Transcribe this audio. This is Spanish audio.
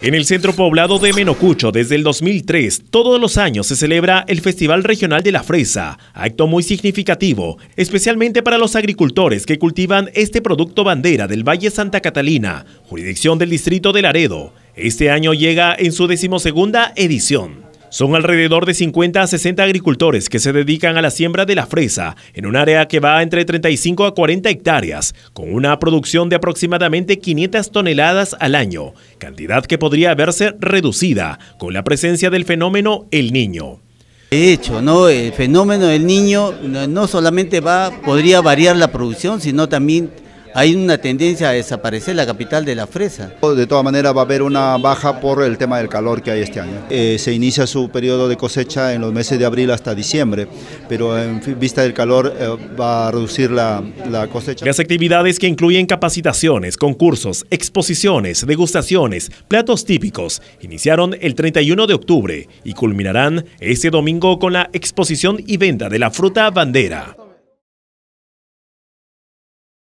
En el centro poblado de Menocucho, desde el 2003, todos los años se celebra el Festival Regional de la Fresa, acto muy significativo, especialmente para los agricultores que cultivan este producto bandera del Valle Santa Catalina, jurisdicción del distrito de Laredo. Este año llega en su decimosegunda edición. Son alrededor de 50 a 60 agricultores que se dedican a la siembra de la fresa en un área que va entre 35 a 40 hectáreas, con una producción de aproximadamente 500 toneladas al año, cantidad que podría verse reducida con la presencia del fenómeno El Niño. De hecho, ¿no? el fenómeno El niño no solamente va, podría variar la producción, sino también hay una tendencia a desaparecer la capital de la fresa. De todas maneras va a haber una baja por el tema del calor que hay este año. Eh, se inicia su periodo de cosecha en los meses de abril hasta diciembre, pero en vista del calor eh, va a reducir la, la cosecha. Las actividades que incluyen capacitaciones, concursos, exposiciones, degustaciones, platos típicos, iniciaron el 31 de octubre y culminarán este domingo con la exposición y venta de la fruta bandera.